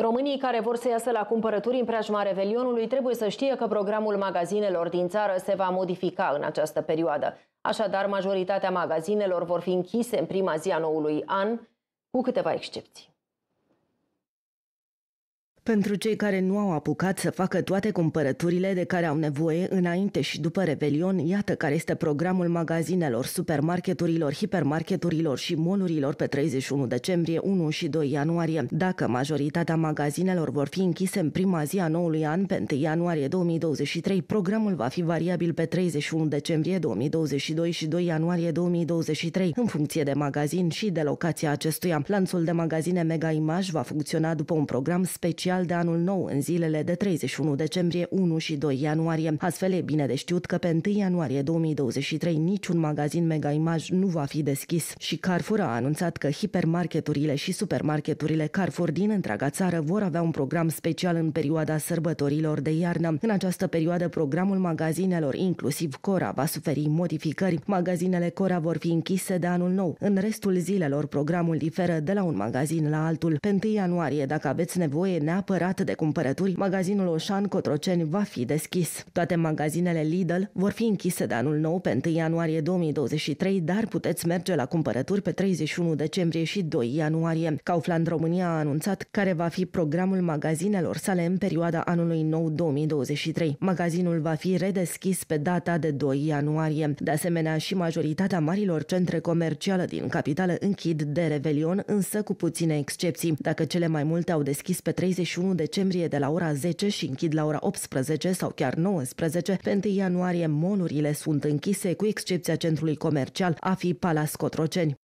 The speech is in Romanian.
Românii care vor să iasă la cumpărături în preajma Revelionului trebuie să știe că programul magazinelor din țară se va modifica în această perioadă. Așadar, majoritatea magazinelor vor fi închise în prima zi a noului an, cu câteva excepții. Pentru cei care nu au apucat să facă toate cumpărăturile de care au nevoie înainte și după Revelion, iată care este programul magazinelor, supermarketurilor, hipermarketurilor și molurilor pe 31 decembrie, 1 și 2 ianuarie. Dacă majoritatea magazinelor vor fi închise în prima zi a noului an, pe 1 ianuarie 2023, programul va fi variabil pe 31 decembrie 2022 și 2 ianuarie 2023, în funcție de magazin și de locația acestuia. Lanțul de magazine Mega Image va funcționa după un program special final de anul nou, în zilele de 31 decembrie, 1 și 2 ianuarie. Astfel e bine de știut că pe 1 ianuarie 2023 niciun magazin Mega Image nu va fi deschis și Carrefour a anunțat că hipermarketurile și supermarketurile Carrefour din întreaga țară vor avea un program special în perioada sărbătorilor de iarnă. În această perioadă, programul magazinelor, inclusiv Cora, va suferi modificări. Magazinele Cora vor fi închise de anul nou. În restul zilelor, programul diferă de la un magazin la altul. Pe 1 ianuarie, dacă aveți nevoie, ne neapărat de cumpărături, magazinul Oșan Cotroceni va fi deschis. Toate magazinele Lidl vor fi închise de anul nou pe 1 ianuarie 2023, dar puteți merge la cumpărături pe 31 decembrie și 2 ianuarie. Kaufland România a anunțat care va fi programul magazinelor sale în perioada anului nou 2023. Magazinul va fi redeschis pe data de 2 ianuarie. De asemenea, și majoritatea marilor centre comerciale din capitală închid de Revelion, însă cu puține excepții. Dacă cele mai multe au deschis pe 31 31 decembrie de la ora 10 și închid la ora 18 sau chiar 19. Pe 1 ianuarie molurile sunt închise, cu excepția centrului comercial AFI Palas Cotroceni.